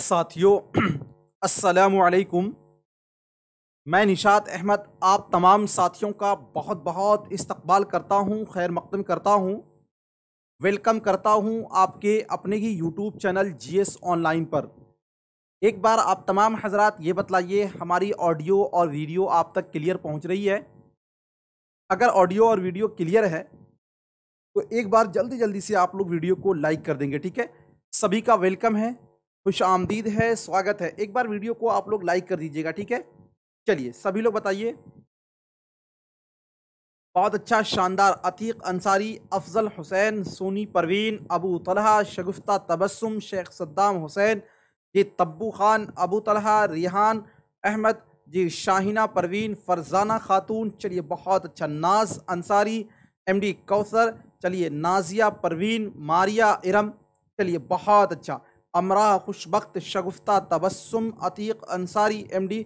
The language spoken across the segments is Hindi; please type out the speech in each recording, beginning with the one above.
साथियों असलकुम मैं निशात अहमद आप तमाम साथियों का बहुत बहुत इस्तकबाल करता हूँ खैर मकदम करता हूँ वेलकम करता हूँ आपके अपने ही YouTube channel G S online पर एक बार आप तमाम हजरात ये बतलाइए हमारी ऑडियो और वीडियो आप तक क्लियर पहुँच रही है अगर ऑडियो और वीडियो क्लियर है तो एक बार जल्दी जल्दी से आप लोग वीडियो को लाइक कर देंगे ठीक है सभी का वेलकम है खुश आमदीद है स्वागत है एक बार वीडियो को आप लोग लाइक कर दीजिएगा ठीक है चलिए सभी लोग बताइए बहुत अच्छा शानदार अतीक अंसारी अफजल हुसैन सोनी परवीन अबू तलहा शगुफ्ता तबस्सुम शेख सद्दाम हुसैन जी तब्बू खान अबू तलहा रिहान अहमद जी शाहिना परवीन फरजाना खातून चलिए बहुत अच्छा नाज अंसारी एमडी कौसर चलिए नाजिया परवीन मारिया इरम चलिए बहुत अच्छा अमरा खुशबक शगुफ्ता तबस्सुम अतीक अंसारी एम डी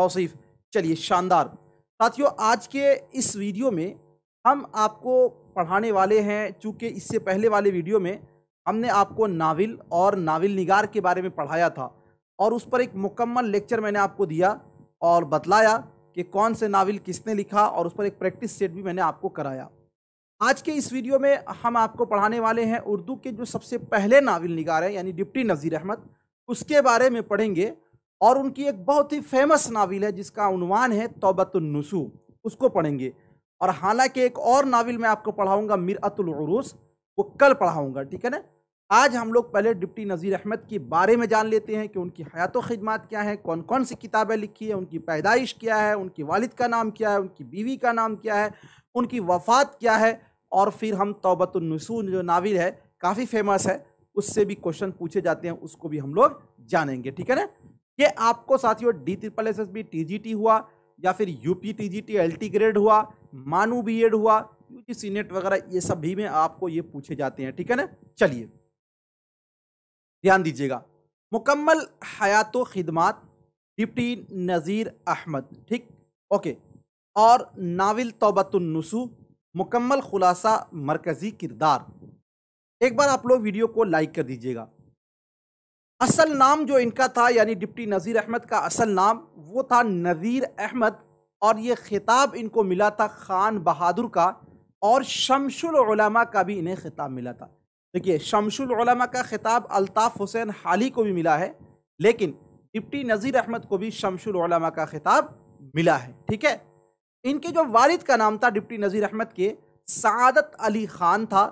तौसीफ चलिए शानदार साथियों आज के इस वीडियो में हम आपको पढ़ाने वाले हैं चूँकि इससे पहले वाले वीडियो में हमने आपको नाविल और नाविल निगार के बारे में पढ़ाया था और उस पर एक मुकम्मल लेक्चर मैंने आपको दिया और बतलाया कि कौन से नाविल किसने लिखा और उस पर एक प्रैक्टिस सेट भी मैंने आपको कराया आज के इस वीडियो में हम आपको पढ़ाने वाले हैं उर्दू के जो सबसे पहले नावल निगार हैं यानी डिप्टी नज़ीर अहमद उसके बारे में पढ़ेंगे और उनकी एक बहुत ही फेमस नावल है जिसका उनवान है तोबतुलनसू उसको पढ़ेंगे और हालांकि एक और नावल मैं आपको पढ़ाऊँगा मिरतुलरूस वो कल पढ़ाऊँगा ठीक है ना आज हम लोग पहले डिप्टी नज़ीर अहमद के बारे में जान लेते हैं कि उनकी हयात ख़िदमत क्या हैं कौन कौन सी किताबें लिखी है उनकी पैदाइश क्या है उनके वालिद का नाम क्या है उनकी बीवी का नाम क्या है उनकी वफ़ात क्या है और फिर हम तोबतुलनसून जो नाविल है काफ़ी फेमस है उससे भी क्वेश्चन पूछे जाते हैं उसको भी हम लोग जानेंगे ठीक है ना ये आपको साथियों D triple S S B T G T हुआ या फिर U P T G T L T grade हुआ मानू बी एड हुआ यू जी सी नेट वगैरह ये सब भी में आपको ये पूछे जाते हैं ठीक है ना चलिए ध्यान दीजिएगा मुकम्मल हयात खिदमत डिप्टी नज़ीर अहमद ठीक ओके और नाविल तोबतुलनसू मुकम्मल खुलासा मरकज़ी किरदार एक बार आप लोग वीडियो को लाइक कर दीजिएगा असल नाम जो इनका था यानी डिप्टी नज़ीर अहमद का असल नाम वो था नज़ीर अहमद और ये खिताब इनको मिला था ख़ान बहादुर का और शमशुलमा का भी इन्हें खिताब मिला था देखिए शमशुलमा का खिताब अल्ताफ़ हुसैन हाली को भी मिला है लेकिन डिप्टी नज़ीर अहमद को भी शमशुलमा का खिताब मिला है ठीक है इनके जो वालिद का नाम था डिप्टी नज़ीर अहमद के सदत अली ख़ान था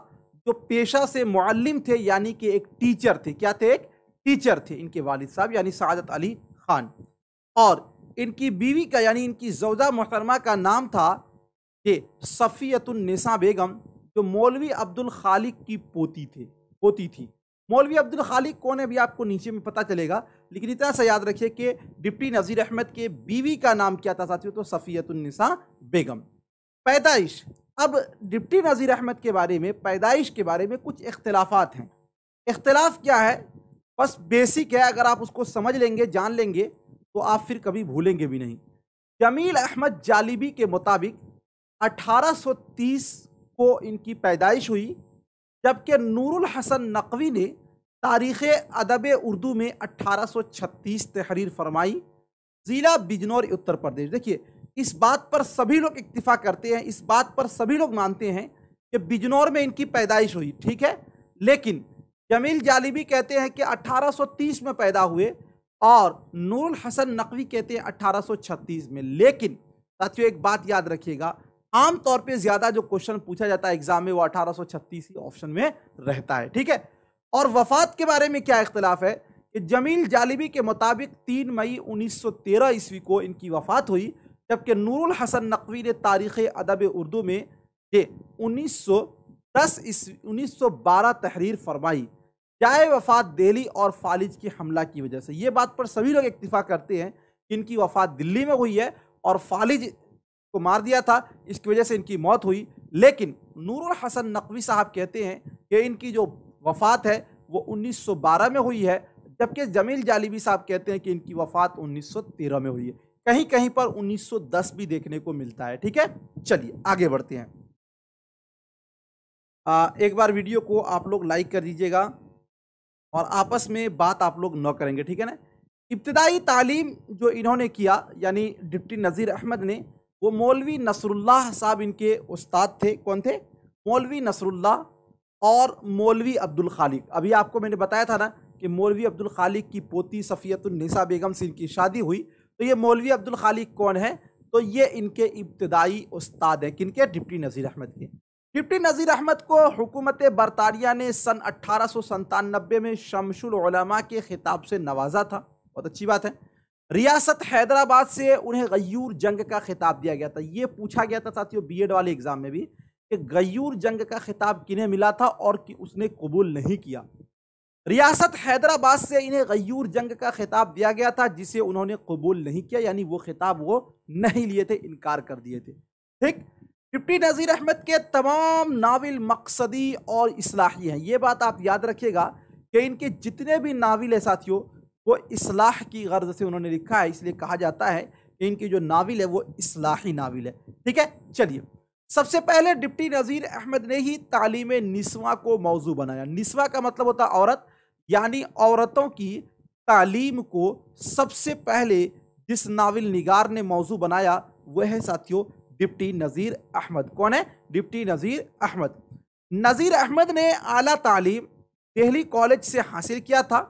जो पेशा से मुअल्लिम थे यानी कि एक टीचर थे क्या थे एक टीचर थे इनके वालिद साहब यानी सदत अली ख़ान और इनकी बीवी का यानी इनकी जौदा मुहरमा का नाम था ये सफ़ीतुलनसा बेगम जो मौलवी अब्दुल खालिक की पोती थे पोती थी मौलवी अब्दुल खालिक कौन है भी आपको नीचे में पता चलेगा लेकिन इतना सा याद रखिए कि डिप्टी नज़ीर अहमद के बीवी का नाम क्या था साथियों तो सफ़ीतुलनिसा बेगम पैदाइश अब डिप्टी नज़ीर अहमद के बारे में पैदाइश के बारे में कुछ इख्तलाफात हैं इख्तलाफ क्या है बस बेसिक है अगर आप उसको समझ लेंगे जान लेंगे तो आप फिर कभी भूलेंगे भी नहीं जमील अहमद जालिबी के मुताबिक 1830 को इनकी पैदाइश हुई जबकि नूरुल हसन नकवी ने तारीख़ अदब उर्दू में 1836 तहरीर फरमाई ज़िला बिजनौर उत्तर प्रदेश देखिए इस बात पर सभी लोग इक्तफा करते हैं इस बात पर सभी लोग मानते हैं कि बिजनौर में इनकी पैदाइश हुई ठीक है लेकिन जमील जालिबी कहते हैं कि 1830 में पैदा हुए और नूरुल हसन नकवी कहते हैं 1836 में लेकिन साथियों एक बात याद रखिएगा आमतौर पर ज़्यादा जो क्वेश्चन पूछा जाता है एग्ज़ाम में वो अठारह ही ऑप्शन में रहता है ठीक है और वफात के बारे में क्या इख्तलाफ है कि जमील जालिबी के मुताबिक तीन मई उन्नीस सौ तेरह ईस्वी को इनकी वफात हुई जबकि नूरुल हसन नकवी ने तारीख़ अदब उर्दू में ये उन्नीस सौ दस ईस्वी उन्नीस सौ बारह तहरीर फरमाई जाए वफात दिल्ली और फालिज के हमला की वजह से ये बात पर सभी लोग इतफ़ा करते हैं कि इनकी वफात दिल्ली में हुई है और फालिज को मार दिया था इसकी वजह से इनकी मौत हुई लेकिन नूरुल हसन नकवी साहब कहते हैं कि इनकी जो वफ़ात है वो 1912 में हुई है जबकि जमील जालिबी साहब कहते हैं कि इनकी वफ़ात 1913 में हुई है कहीं कहीं पर 1910 भी देखने को मिलता है ठीक है चलिए आगे बढ़ते हैं आ, एक बार वीडियो को आप लोग लाइक कर दीजिएगा और आपस में बात आप लोग न करेंगे ठीक है ना इब्तदाई तालीम जो इन्होंने किया यानी डिप्टी नज़ीर अहमद ने वो मौलवी नसरुल्लाह साहब इनके उस्ताद थे कौन थे मौलवी नसरुल्लाह और मौलवी अब्दुल खालिक अभी आपको मैंने बताया था ना कि मौलवी अब्दुल खालिक की पोती सफ़ीतुलनिसा बेगम से इनकी शादी हुई तो ये मौलवी अब्दुल खालिक कौन है तो ये इनके इब्तदाई उस्ताद हैं किनके डिप्टी नज़ीर अहमद के डिप्टी नज़ीर अहमद को हुकूमत बरतानिया ने सन अट्ठारह में शमशुलमा के ख़िताब से नवाजा था बहुत अच्छी बात है रियासत हैदराबाद से उन्हें गयूर जंग का खिताब दिया गया था ये पूछा गया था साथियों बीएड वाले एग्ज़ाम में भी कि गयूर जंग का खिताब किन्हें मिला था और कि उसने कबूल नहीं किया रियासत हैदराबाद से इन्हें गयूर जंग का खिताब दिया गया था जिसे उन्होंने कबूल नहीं किया यानी वो खिताब वो नहीं लिए थे इनकार कर दिए थे ठीक डिप्टी नज़ीर अहमद के तमाम नावल मकसदी और इसलाही हैं ये बात आप याद रखिएगा कि इनके जितने भी नावल है साथियों वो इसलाह की गर्ज से उन्होंने लिखा है इसलिए कहा जाता है कि इनकी जो नावल है वो इसलाही नावल है ठीक है चलिए सबसे पहले डिप्टी नज़ीर अहमद ने ही तालीम निस्वा को मौजू बनाया निस्वा का मतलब होता औरत यानी औरतों की तालीम को सबसे पहले जिस नावल निगार ने मौजू बनाया वह है साथियों डिप्टी नज़ीर अहमद कौन है डिप्टी नज़ीर अहमद नज़ीर अहमद ने आला तालीम दिल्ली कॉलेज से हासिल किया था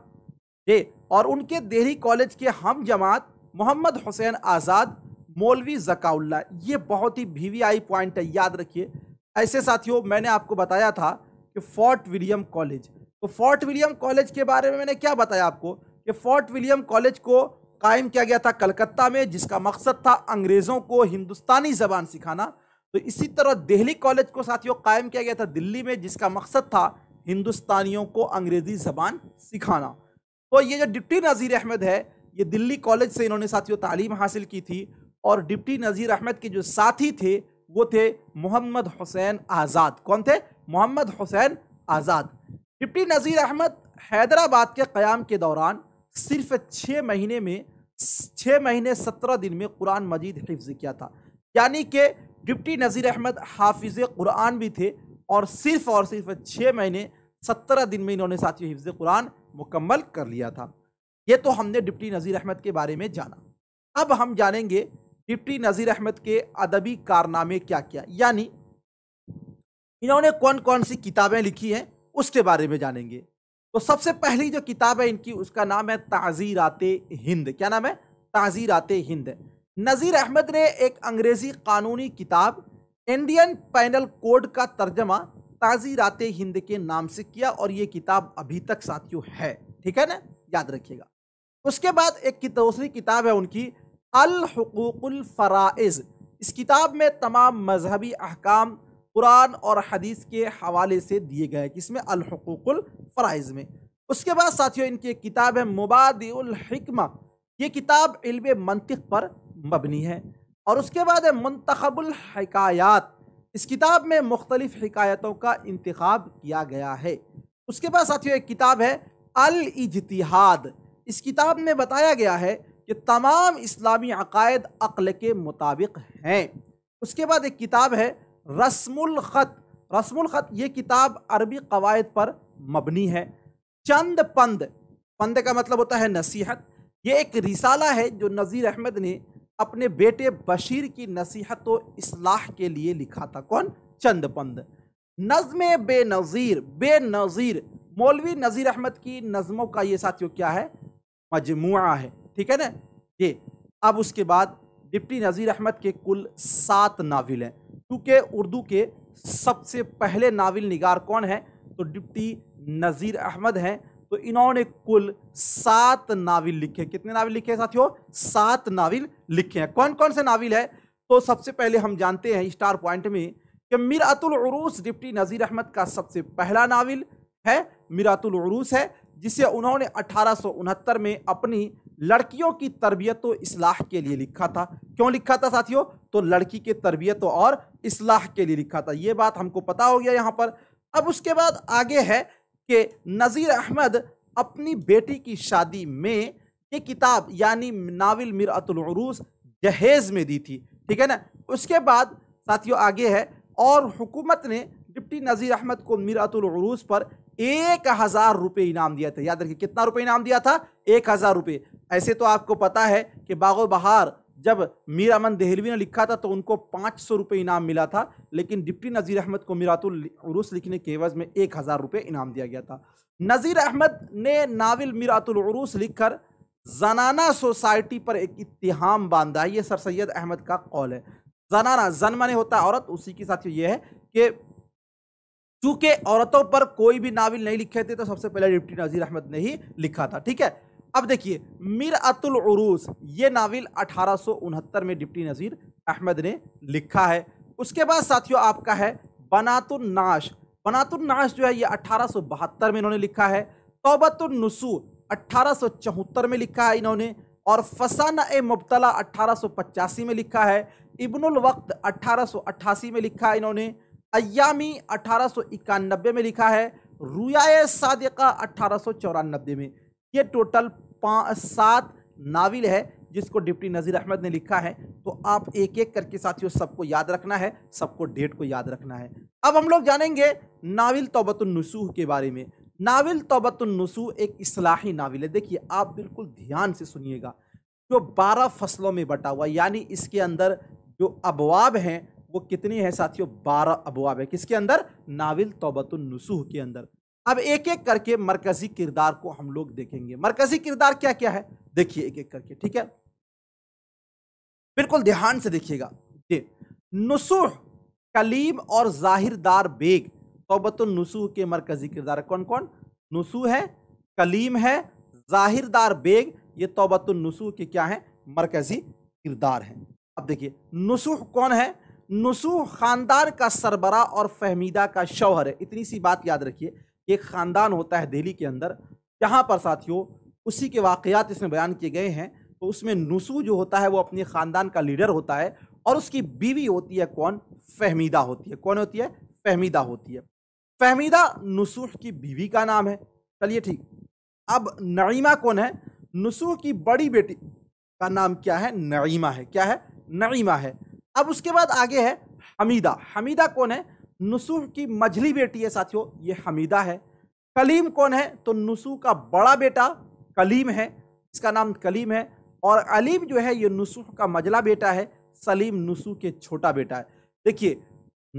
ये और उनके दिल्ली कॉलेज के हम जमात मोहम्मद हुसैन आज़ाद मौलवी जकाउल्ला ये बहुत ही वीवीआई पॉइंट है याद रखिए ऐसे साथियों मैंने आपको बताया था कि फोर्ट विलियम कॉलेज तो फोर्ट विलियम कॉलेज के बारे में मैंने क्या बताया आपको कि फोर्ट विलियम कॉलेज को कायम किया गया था कलकत्ता में जिसका मकसद था अंग्रेज़ों को हिंदुस्तानी ज़बान सिखाना तो इसी तरह दिल्ली कॉलेज को साथियों कायम किया गया था दिल्ली में जिसका मकसद था हिंदुस्तानियों को अंग्रेज़ी ज़बान सिखाना तो ये जो डिप्टी नज़ीर अहमद है ये दिल्ली कॉलेज से इन्होंने साथियों तालीम हासिल की थी और डिप्टी नज़ीर अहमद के जो साथी थे वो थे मोहम्मद हुसैन आज़ाद कौन थे मोहम्मद हुसैन आज़ाद डिप्टी नज़ीर अहमद हैदराबाद के क़्याम के दौरान सिर्फ छः महीने में छः महीने सत्रह दिन में कुरान मजीद हिफ्ज़ किया था यानी कि डिप्टी नज़ीर अहमद हाफिज़ कुरान भी थे और सिर्फ़ और सिर्फ छः महीने सत्रह दिन में इन्होंने साथियों हिफ्ज़ कुरान मुकम्मल कर लिया था ये तो हमने डिप्टी नज़ीर अहमद के बारे में जाना अब हम जानेंगे डिप्टी नज़ीर अहमद के अदबी कारनामे क्या क्या यानी इन्होंने कौन कौन सी किताबें लिखी हैं उसके बारे में जानेंगे तो सबसे पहली जो किताब है इनकी उसका नाम है ताज़ीरात हिंद क्या नाम है ताज़ीरात हिंद नज़ीर अहमद ने एक अंग्रेज़ी कानूनी किताब इंडियन पैनल कोड का तर्जमा ताज़ीरात हिंद के नाम से किया और ये किताब अभी तक साथियों है ठीक है ना याद रखिएगा उसके बाद एक दूसरी किताब है उनकी अलहूक़ुलफ़राइज़ इस किताब में तमाम मजहबी अहकाम कुरान और हदीस के हवाले से दिए गए जिसमें अलहूक़ुलफ़राइज़ में उसके बाद साथियों इनकी एक किताब है मुबादमा ये किताब इल्म मंतिक पर मबनी है और उसके बाद है मनतखबुलहकायात इस किताब में मुख्तलिफ़ हकायतों का इंतखब किया गया है उसके बाद साथियों एक किताब है अल इजतिहाद इस किताब में बताया गया है कि तमाम इस्लामी अकायद अक्ल के मुताबिक हैं उसके बाद एक किताब है रस्मुल ख़त रस्मुल ख़त ये किताब अरबी कवायद पर मबनी है चंद पंद पंद का मतलब होता है नसीहत ये एक रिसाला है जो नज़ीर अहमद ने अपने बेटे बशीर की नसीहत व इसलाह के लिए लिखा था कौन चंद पंद नज़म बे नज़ीर मौलवी नज़ीर अहमद की नज़मों का ये साथियों क्या है मजमू है ठीक है ना ये अब उसके बाद डिप्टी नज़ीर अहमद के कुल सात नाविल हैं क्योंकि उर्दू के सबसे पहले नावल निगार कौन है तो डिप्टी नज़ीर अहमद हैं तो इन्होंने कुल सात नावल लिखे कितने नावल लिखे हैं साथियों सात नाविल लिखे हैं कौन कौन से नावल है तो सबसे पहले हम जानते हैं स्टार पॉइंट में कि मीरातुलरूस डिप्टी नज़ीर अहमद का सबसे पहला नावल है मीरातुलरूस है जिसे उन्होंने अठारह में अपनी लड़कियों की तरबियत व तो इसलाह के लिए लिखा था क्यों लिखा था साथियों तो लड़की के तरबियत और इसलाह के लिए लिखा था ये बात हमको पता हो गया यहाँ पर अब उसके बाद आगे है कि नज़ीर अहमद अपनी बेटी की शादी में ये किताब यानी नाविल मिरतलरूस जहेज़ में दी थी ठीक है ना उसके बाद साथियों आगे है और हुकूमत ने डिप्टी नज़ीर अहमद को मिरतलरूस पर एक हज़ार रुपये इनाम दिया था याद रखिए कितना रुपये इनाम दिया था एक हज़ार रुपये ऐसे तो आपको पता है कि बागो बहार जब मीर अमन दहलवी ने लिखा था तो उनको पाँच सौ रुपये इनाम मिला था लेकिन डिप्टी नज़ीर अहमद को मीरातुल उरूस लिखने के एवज़ में एक हज़ार रुपये इनाम दिया गया था नज़ीर अहमद ने नावल मीरातुल उरूस लिखकर जनाना सोसाइटी पर एक इतिहाम बांधा है ये सर सैद अहमद का कौल है जनाना जन मने होता है औरत उसी के साथ ये है कि चूँकि औरतों पर कोई भी नावल नहीं लिखे थे तो सबसे पहले डिप्टी नज़ीर अहमद ने ही लिखा था ठीक है अब देखिए मिर अतुल उरूस ये नावल अठारह में डिप्टी नज़ीर अहमद ने लिखा है उसके बाद साथियों आपका है बनातुलनाश बनातुलनाश जो है ये अठारह में इन्होंने लिखा है तोबतुलनसू अठारह में लिखा है इन्होंने और फसान ए मुबतला अट्ठारह में लिखा है इब्नुल वक्त अट्ठारह में लिखा है इन्होंने अयामी अठारह में लिखा है रुयाए सादिका अट्ठारह में ये टोटल सात नाविल है जिसको डिप्टी नज़ीर अहमद ने लिखा है तो आप एक एक करके साथियों सबको याद रखना है सबको डेट को याद रखना है अब हम लोग जानेंगे नाविल तोबतुलनसूह के बारे में नाविल तोबतुलनसूह एक असलाही नाविल है देखिए आप बिल्कुल ध्यान से सुनिएगा जो बारह फसलों में बटा हुआ यानी इसके अंदर जो अबवाब हैं वो कितनी है साथियों बारह अबवाब है किसके अंदर नाविल तोबतुलनसूह के अंदर अब एक एक करके मरकजी किरदार को हम लोग देखेंगे मरकजी किरदार क्या क्या है देखिए एक एक करके ठीक है बिल्कुल ध्यान से देखिएगा ये नसुह कलीम और जाहिरदार बेग तोबत नुसूह के मरकजी किरदार कौन कौन नसुह है कलीम है जाहिरदार बेग ये तोबत नुसूह के क्या है मरकजी किरदार हैं अब देखिए नसुह कौन है नसुह ख़ानदान का सरबरा और फहमीदा का शौहर है इतनी सी बात याद रखिए एक ख़ानदान होता है दिल्ली के अंदर जहाँ पर साथियों उसी के वाकयात इसमें बयान किए गए हैं तो उसमें नुसू जो होता है वो अपने ख़ानदान का लीडर होता है और उसकी बीवी होती है कौन फहमीदा होती है कौन होती है फहमीदा होती है फहमीदा नसूह की बीवी का नाम है चलिए ठीक अब नईमा कौन है नसूह की बड़ी बेटी का नाम क्या है नईमा है क्या है नईमा है अब उसके बाद आगे है हमीदा हमीदा कौन है नसूह की मझली बेटी है साथियों ये हमीदा है कलीम कौन है तो नसूह का बड़ा बेटा कलीम है इसका नाम कलीम है और अलीम जो है ये नसूह का मजला बेटा है सलीम नुसू के छोटा बेटा है देखिए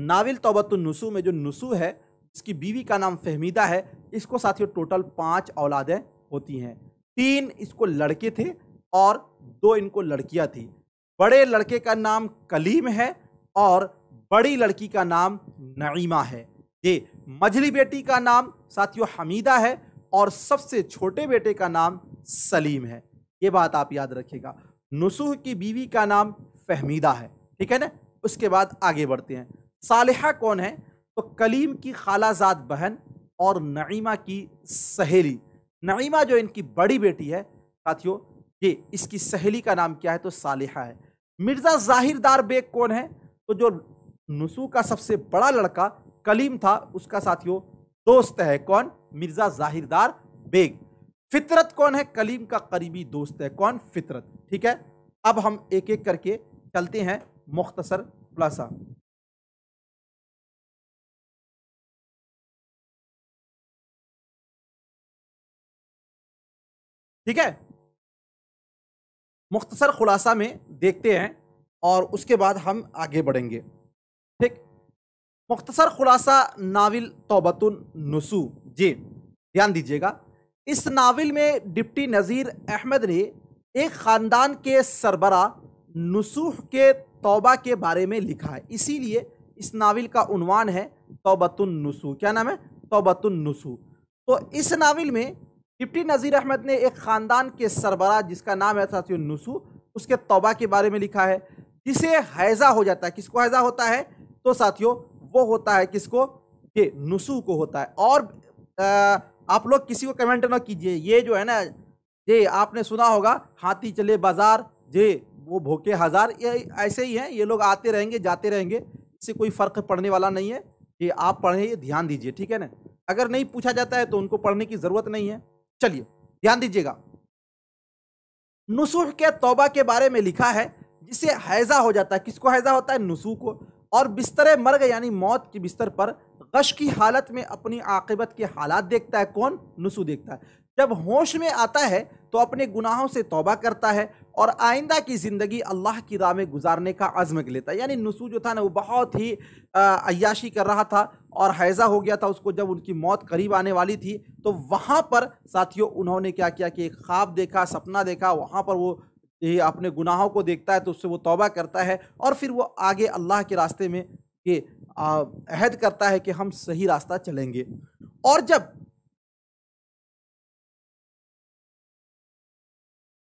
नाविल तोबत नुसू में जो नुसू है इसकी बीवी का नाम फहमीदा है इसको साथियों टोटल पाँच औलादें होती हैं तीन इसको लड़के थे और दो इनको लड़कियाँ थी बड़े लड़के का नाम कलीम है और बड़ी लड़की का नाम नईमा है ये मझली बेटी का नाम साथियों हमीदा है और सबसे छोटे बेटे का नाम सलीम है ये बात आप याद रखिएगा नसूह की बीवी का नाम फहमीदा है ठीक है ना उसके बाद आगे बढ़ते हैं साल कौन है तो कलीम की खालाजाद बहन और नईमा की सहेली नईमा जो इनकी बड़ी बेटी है साथियों ये इसकी सहेली का नाम क्या है तो साल है मिर्ज़ा जाहिरदार बेग कौन है तो जो नुसु का सबसे बड़ा लड़का कलीम था उसका साथियों दोस्त है कौन मिर्जा जाहिरदार बेग फितरत कौन है कलीम का करीबी दोस्त है कौन फितरत ठीक है अब हम एक एक करके चलते हैं मुख्तसर खुलासा ठीक है मुख्तसर खुलासा में देखते हैं और उसके बाद हम आगे बढ़ेंगे ठीक मुख्तसर खुलासा नाविल तोबत नसू जी ध्यान दीजिएगा इस नावल में डिप्टी नज़ीर अहमद ने एक ख़ानदान के सरबरा नसूह के तौबा के बारे में लिखा है इसीलिए इस नावल का उनवान है तोबतुल नसू क्या नाम है तोबतुन नसू तो इस नावल में डिप्टी नज़ीर अहमद ने एक ख़ानदान के सरबरा जिसका नाम है साथियों नसू उसके तौबा के बारे में लिखा है जिसे हैज़ा हो जाता है किसको हैज़ा होता है तो साथियों वो होता है किसको ये नुसु को होता है और आ, आप लोग किसी को कमेंट ना कीजिए ये जो है ना ये आपने सुना होगा हाथी चले बाजार जे वो भोके हजार ये ऐसे ही हैं ये लोग आते रहेंगे जाते रहेंगे इससे कोई फ़र्क पड़ने वाला नहीं है ये आप पढ़े ये ध्यान दीजिए ठीक है ना अगर नहीं पूछा जाता है तो उनको पढ़ने की ज़रूरत नहीं है चलिए ध्यान दीजिएगा नुसुह के तौबा के बारे में लिखा है जिसे हैज़ा हो जाता है किसको हैज़ा होता है नुसू को और बिस्तर मर्ग यानी मौत के बिस्तर पर गश की हालत में अपनी आकबत के हालात देखता है कौन नसू देखता है जब होश में आता है तो अपने गुनाहों से तोबा करता है और आइंदा की ज़िंदगी अल्लाह की राह में गुजारने का आज़म कर लेता है यानी नसू जो था ना वो बहुत ही अयाशी कर रहा था और हैज़ा हो गया था उसको जब उनकी मौत करीब आने वाली थी तो वहाँ पर साथियों उन्होंने क्या किया कि एक ख्वाब देखा सपना देखा वहाँ पर वो ये अपने गुनाहों को देखता है तो उससे वो तौबा करता है और फिर वो आगे अल्लाह के रास्ते में के अहद करता है कि हम सही रास्ता चलेंगे और जब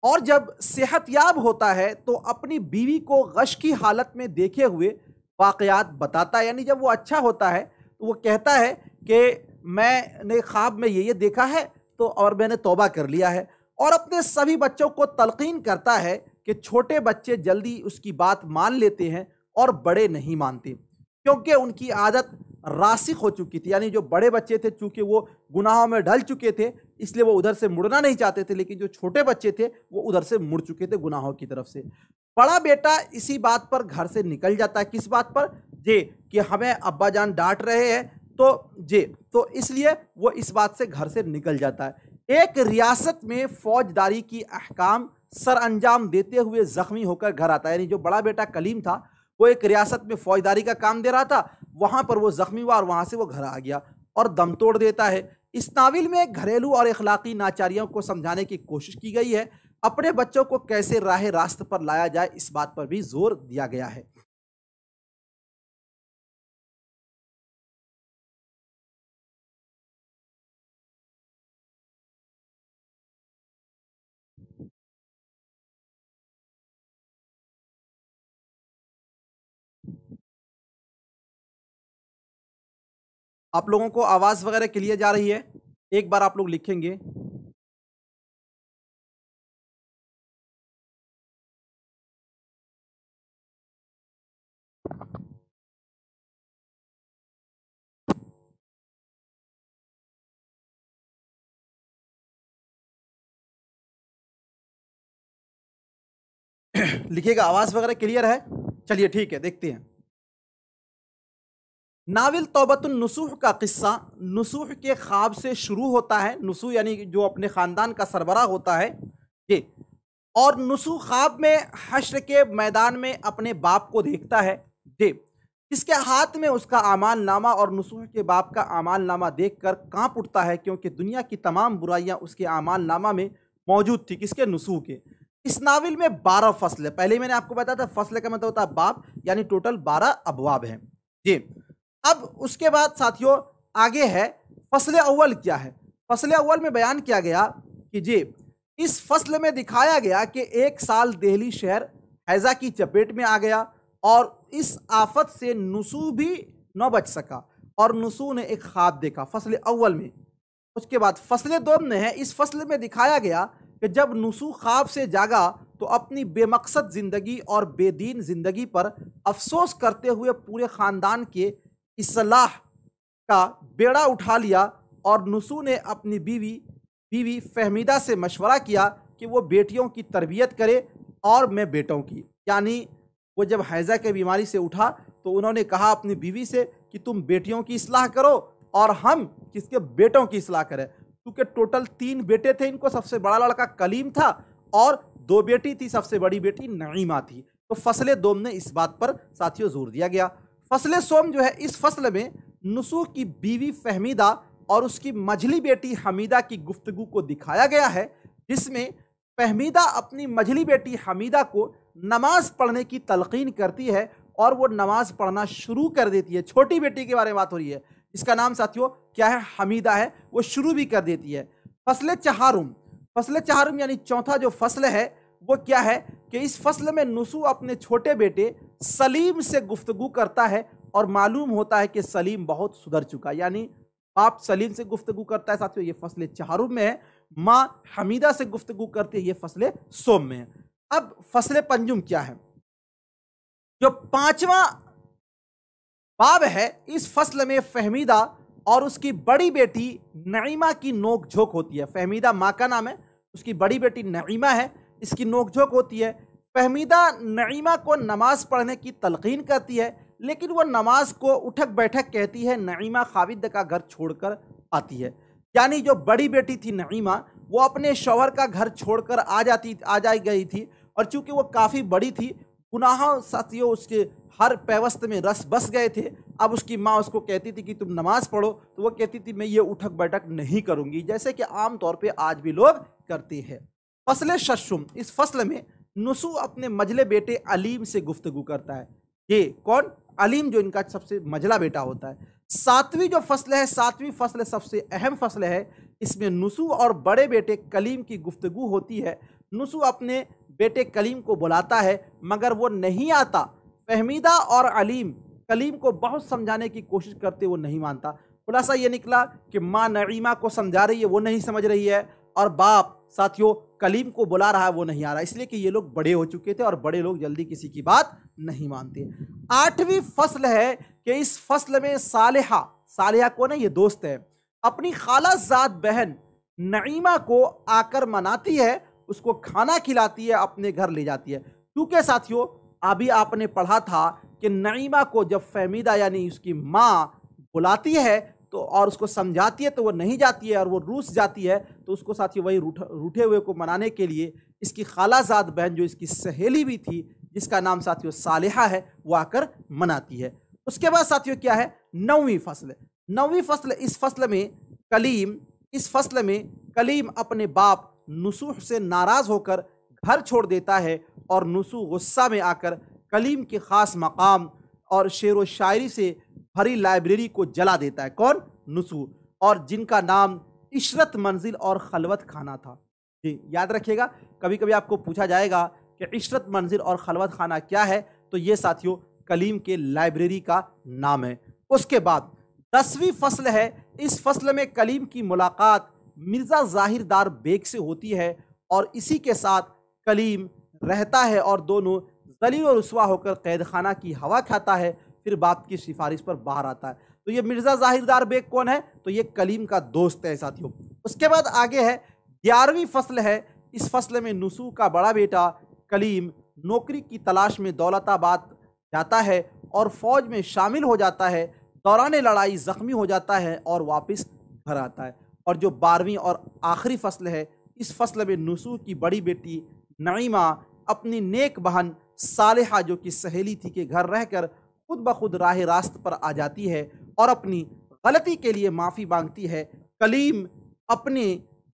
और जब सेहत याब होता है तो अपनी बीवी को गश की हालत में देखे हुए वाक़यात बताता है यानी जब वो अच्छा होता है तो वो कहता है कि मैंने ख्वाब में ये ये देखा है तो और मैंने तौबा कर लिया है और अपने सभी बच्चों को तलकीन करता है कि छोटे बच्चे जल्दी उसकी बात मान लेते हैं और बड़े नहीं मानते क्योंकि उनकी आदत रासिक हो चुकी थी यानी जो बड़े बच्चे थे चूँकि वो गुनाहों में ढल चुके थे इसलिए वो उधर से मुड़ना नहीं चाहते थे लेकिन जो छोटे बच्चे थे वो उधर से मुड़ चुके थे गुनाहों की तरफ से बड़ा बेटा इसी बात पर घर से निकल जाता है किस बात पर जे कि हमें अब्बा जान डांट रहे हैं तो जे तो इसलिए वो इस बात से घर से निकल जाता है एक रियासत में फौजदारी की अहकाम सर अंजाम देते हुए जख्मी होकर घर आता है यानी जो बड़ा बेटा कलीम था वो एक रियासत में फौजदारी का काम दे रहा था वहाँ पर वो जख्मी हुआ और वहाँ से वो घर आ गया और दम तोड़ देता है इस नाविल में घरेलू और अखलाकी नाचारियों को समझाने की कोशिश की गई है अपने बच्चों को कैसे राह रास्त पर लाया जाए इस बात पर भी जोर दिया गया है आप लोगों को आवाज़ वगैरह क्लियर जा रही है एक बार आप लोग लिखेंगे लिखिएगा आवाज़ वगैरह क्लियर है चलिए ठीक है देखते हैं नावल तोबतुल नसूह का किस्सा नसूह के ख्वाब से शुरू होता है नसूह यानी जो अपने ख़ानदान का सरबरा होता है जी और नसूह ख्वाब में हश्र के मैदान में अपने बाप को देखता है जी इसके हाथ में उसका आमान नामा और नसूह के बाप का आमान नामा देख कर कांप उठता है क्योंकि दुनिया की तमाम बुराइयाँ उसके आमान नामा में मौजूद थी किसके नसूह के इस नावल में बारह फसलें पहले मैंने आपको बताया था फसल का मतलब होता है बाप यानी टोटल बारह अबवाब हैं जी अब उसके बाद साथियों आगे है फसल अव्वल क्या है फसल अव्वल में बयान किया गया कि जी इस फसल में दिखाया गया कि एक साल दिल्ली शहर हैजा की चपेट में आ गया और इस आफत से नसु भी न बच सका और नसू ने एक ख्वाब देखा फसल अव्वल में उसके बाद फसल दोम ने है इस फसल में दिखाया गया कि जब नसु ख्वाब से जागा तो अपनी बेमकसद ज़िंदगी और बेदीन ज़िंदगी पर अफसोस करते हुए पूरे ख़ानदान के इसलाह का बेड़ा उठा लिया और नसू ने अपनी बीवी बीवी फहमीदा से मशवरा किया कि वो बेटियों की तरबियत करे और मैं बेटों की यानी वो जब हैज़ा के बीमारी से उठा तो उन्होंने कहा अपनी बीवी से कि तुम बेटियों की असलाह करो और हम किसके बेटों की असलाह करें क्योंकि टोटल तीन बेटे थे इनको सबसे बड़ा लड़का कलीम था और दो बेटी थी सबसे बड़ी बेटी नईमा थी तो फसले दोम ने इस बात पर साथियों जोर दिया गया फसल सोम जो है इस फसल में नुसू की बीवी फहमीदा और उसकी मझली बेटी हमीदा की गुफ्तगु को दिखाया गया है जिसमें फहमीदा अपनी मझली बेटी हमीदा को नमाज पढ़ने की तलकिन करती है और वो नमाज पढ़ना शुरू कर देती है छोटी बेटी के बारे में बात हो रही है इसका नाम साथियों क्या है हमीदा है वो शुरू भी कर देती है फसल चहारुम फसल चहारुम यानी चौथा जो फसल है वो क्या है कि इस फसल में नुसू अपने छोटे बेटे सलीम से गुफ्तगु करता है और मालूम होता है कि सलीम बहुत सुधर चुका यानी बाप सलीम से गुफ्तगु करता है साथियों ये फसलें चारों में है माँ हमीदा से गुफ्तगु करती है ये फसलें सोम में है अब फसलें पंजुम क्या है जो पांचवा बाब है इस फसल में फहमीदा और उसकी बड़ी बेटी नईमा की नोक झोंक होती है फहमीदा माँ का नाम है उसकी बड़ी बेटी नईमा है इसकी नोक झोंक होती है फहमीदा नईमा को नमाज पढ़ने की तलकिन करती है लेकिन वह नमाज को उठक बैठक कहती है नईमा खाविद का घर छोड़कर आती है यानी जो बड़ी बेटी थी नईमा वो अपने शौहर का घर छोड़कर आ जाती आ जा गई थी और चूंकि वो काफ़ी बड़ी थी गुनाहों साथियों उसके हर पैवस्त में रस बस गए थे अब उसकी माँ उसको कहती थी कि तुम नमाज पढ़ो तो वो कहती थी मैं ये उठक बैठक नहीं करूँगी जैसे कि आम तौर पर आज भी लोग करते हैं फसल शशुम इस फसल में नसू अपने मजले बेटे अलीम से गुफ्तगु करता है ये कौन अलीम जो इनका सबसे मजला बेटा होता है सातवीं जो फसल है सातवीं फसल सबसे अहम फसल है इसमें नसू और बड़े बेटे कलीम की गुफ्तगु होती है नसू अपने बेटे कलीम को बुलाता है मगर वो नहीं आता फहमीदा और अलीम कलीम को बहुत समझाने की कोशिश करते वो नहीं मानता खुलासा ये निकला कि माँ नईमा को समझा रही है वो नहीं समझ रही है और बाप साथियों कलीम को बुला रहा है वो नहीं आ रहा इसलिए कि ये लोग बड़े हो चुके थे और बड़े लोग जल्दी किसी की बात नहीं मानते आठवीं फसल है कि इस फसल में सालहा सालहा कौन है ये दोस्त है अपनी खाला जात बहन नईमा को आकर मनाती है उसको खाना खिलाती है अपने घर ले जाती है क्योंकि साथियों अभी आपने पढ़ा था कि नईमा को जब फहमीदा यानी उसकी माँ बुलाती है तो और उसको समझाती है तो वो नहीं जाती है और वो रूस जाती है तो उसको साथ ही वही रूठ रूठे हुए को मनाने के लिए इसकी खालाजाद बहन जो इसकी सहेली भी थी जिसका नाम साथियों सालिहा है वो आकर मनाती है उसके बाद साथियों क्या है नौवीं फसल नौवीं फसल इस फसल में कलीम इस फसल में कलीम अपने बाप नसूह से नाराज़ होकर घर छोड़ देता है और नसूह गुस्सा में आकर कलीम के ख़ास मकाम और शेर व शायरी से भरी लाइब्रेरी को जला देता है कौन नुसू और जिनका नाम इशरत मंजिल और खलवत खाना था जी याद रखिएगा कभी कभी आपको पूछा जाएगा कि इशरत मंजिल और खलवत खाना क्या है तो ये साथियों कलीम के लाइब्रेरी का नाम है उसके बाद दसवीं फसल है इस फसल में कलीम की मुलाकात मिर्ज़ा जाहिरदार बेग से होती है और इसी के साथ कलीम रहता है और दोनों जलील और रसवा होकर कैद खाना की हवा खाता है फिर बाप की सिफारिश पर बाहर आता है तो ये मिर्ज़ा जाहिरदार बेग कौन है तो ये कलीम का दोस्त है साथियों उसके बाद आगे है ग्यारहवीं फसल है इस फसल में नसू का बड़ा बेटा कलीम नौकरी की तलाश में दौलताबाद जाता है और फौज में शामिल हो जाता है दौरान लड़ाई ज़ख्मी हो जाता है और वापस घर आता है और जो बारहवीं और आखिरी फसल है इस फसल में नसू की बड़ी बेटी नईमा अपनी नेक बहन सालहा जो कि सहेली थी के घर रहकर खुद ब खुद राह रास्त पर आ जाती है और अपनी गलती के लिए माफ़ी मांगती है कलीम अपने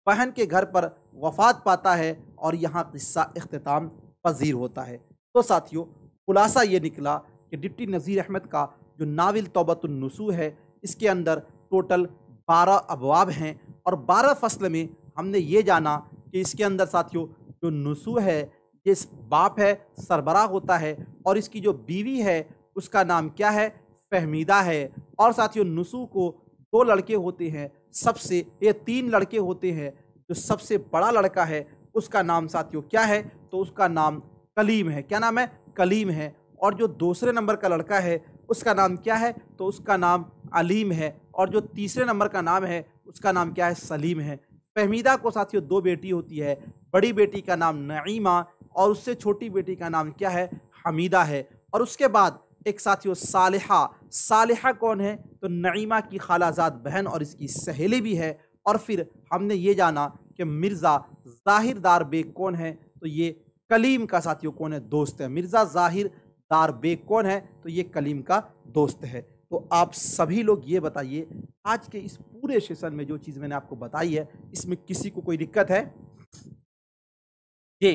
बहन के घर पर वफात पाता है और यहाँ किस्सा अख्ताम पजीर होता है तो साथियों खुलासा ये निकला कि डिप्टी नज़ीर अहमद का जो नावल तोबतुलनसू है इसके अंदर टोटल बारह अबवाब हैं और बारह फसल में हमने ये जाना कि इसके अंदर साथियों जो नसू है जिस बाप है सरबराह होता है और इसकी जो बीवी है उसका नाम क्या है फहमीदा है और साथियों नुसू को दो लड़के होते हैं सबसे ये तीन लड़के होते हैं जो सबसे बड़ा लड़का है उसका नाम साथियों क्या है तो उसका नाम कलीम है क्या नाम है कलीम है और जो दूसरे नंबर का लड़का है उसका नाम क्या है तो उसका नाम अलीम है और जो तीसरे नंबर का नाम है उसका नाम क्या है सलीम है फहमीदा को साथियों दो बेटी होती है बड़ी बेटी का नाम नईमा और उससे छोटी बेटी का नाम क्या है हमीदा है और उसके बाद एक साथियों सालिहा सालिहा कौन है तो नईमा की खालाजाद बहन और इसकी सहेली भी है और फिर हमने ये जाना कि मिर्ज़ा जाहिर दार बेग कौन है तो ये कलीम का साथियों कौन है दोस्त है मिर्ज़ा जाहिर दार बेग कौन है तो ये कलीम का दोस्त है तो आप सभी लोग ये बताइए आज के इस पूरे सेशन में जो चीज़ मैंने आपको बताई है इसमें किसी को कोई दिक्कत है जी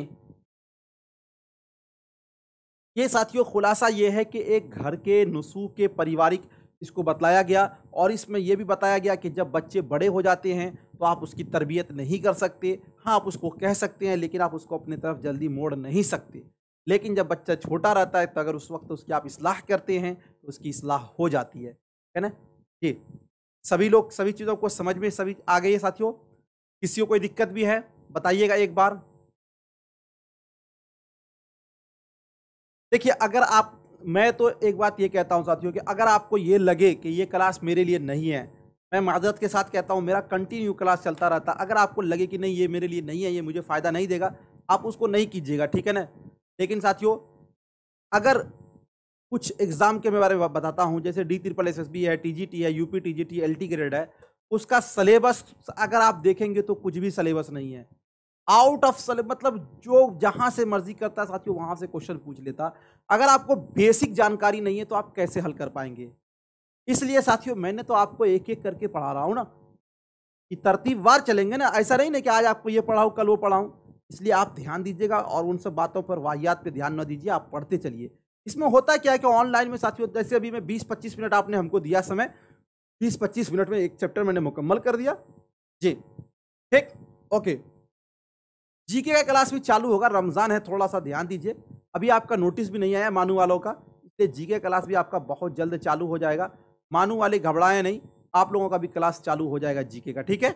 ये साथियों खुलासा ये है कि एक घर के नसूख के पारिवारिक इसको बतलाया गया और इसमें यह भी बताया गया कि जब बच्चे बड़े हो जाते हैं तो आप उसकी तरबियत नहीं कर सकते हाँ आप उसको कह सकते हैं लेकिन आप उसको अपनी तरफ जल्दी मोड़ नहीं सकते लेकिन जब बच्चा छोटा रहता है तो अगर उस वक्त उसकी आप इसलाह करते हैं तो उसकी इसलाह हो जाती है है ना जी सभी लोग सभी चीज़ों को समझ में सभी आ गए साथियों किसी को कोई दिक्कत भी है बताइएगा एक बार देखिए अगर आप मैं तो एक बात ये कहता हूँ साथियों कि अगर आपको ये लगे कि ये क्लास मेरे लिए नहीं है मैं माजरत के साथ कहता हूँ मेरा कंटिन्यू क्लास चलता रहता अगर आपको लगे कि नहीं ये मेरे लिए नहीं है ये मुझे फ़ायदा नहीं देगा आप उसको नहीं कीजिएगा ठीक है ना लेकिन साथियों अगर कुछ एग्ज़ाम के बारे में बताता हूँ जैसे डी त्रिपल एस है टी है P T G T L T grade है उसका सलेबस अगर आप देखेंगे तो कुछ भी सलेबस नहीं है आउट ऑफ सलेबस मतलब जो जहाँ से मर्जी करता है साथियों वहाँ से क्वेश्चन पूछ लेता अगर आपको बेसिक जानकारी नहीं है तो आप कैसे हल कर पाएंगे इसलिए साथियों मैंने तो आपको एक एक करके पढ़ा रहा हूँ ना कि तरतीबवार चलेंगे ना ऐसा नहीं ना कि आज आपको ये पढ़ाऊँ कल वो पढ़ाऊँ इसलिए आप ध्यान दीजिएगा और उन सब बातों पर वाहियात पर ध्यान न दीजिए आप पढ़ते चलिए इसमें होता क्या है कि ऑनलाइन में साथियों जैसे अभी मैं बीस पच्चीस मिनट आपने हमको दिया समय बीस पच्चीस मिनट में एक चैप्टर मैंने मुकम्मल कर दिया जी ठीक ओके जीके का क्लास भी चालू होगा रमज़ान है थोड़ा सा ध्यान दीजिए अभी आपका नोटिस भी नहीं आया मानू वालों का इसलिए जीके क्लास भी आपका बहुत जल्द चालू हो जाएगा मानू वाले घबराएं नहीं आप लोगों का भी क्लास चालू हो जाएगा जीके का ठीक है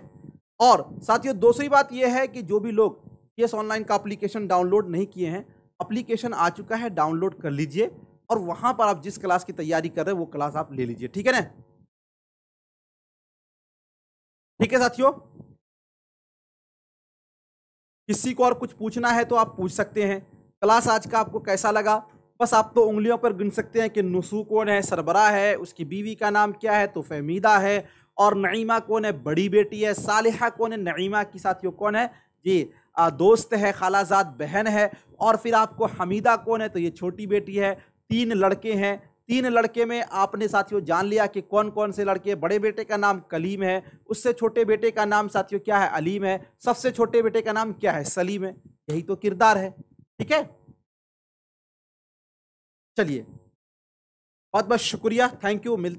और साथियों दूसरी बात यह है कि जो भी लोग केस ऑनलाइन का अप्लीकेशन डाउनलोड नहीं किए हैं अप्लीकेशन आ चुका है डाउनलोड कर लीजिए और वहाँ पर आप जिस क्लास की तैयारी कर रहे हैं वो क्लास आप ले लीजिए ठीक है ना ठीक है साथियों किसी को और कुछ पूछना है तो आप पूछ सकते हैं क्लास आज का आपको कैसा लगा बस आप तो उंगलियों पर गिन सकते हैं कि नुसू कौन है सरबरा है उसकी बीवी का नाम क्या है तो फहमीदा है और नईमा कौन है बड़ी बेटी है सालिहा कौन है नईमा की साथियों कौन है जी दोस्त है खालाजाद बहन है और फिर आपको हमीदा कौन है तो ये छोटी बेटी है तीन लड़के हैं तीन लड़के में आपने साथियों जान लिया कि कौन कौन से लड़के बड़े बेटे का नाम कलीम है उससे छोटे बेटे का नाम साथियों क्या है अलीम है सबसे छोटे बेटे का नाम क्या है सलीम है यही तो किरदार है ठीक है चलिए बहुत बहुत शुक्रिया थैंक यू मिलते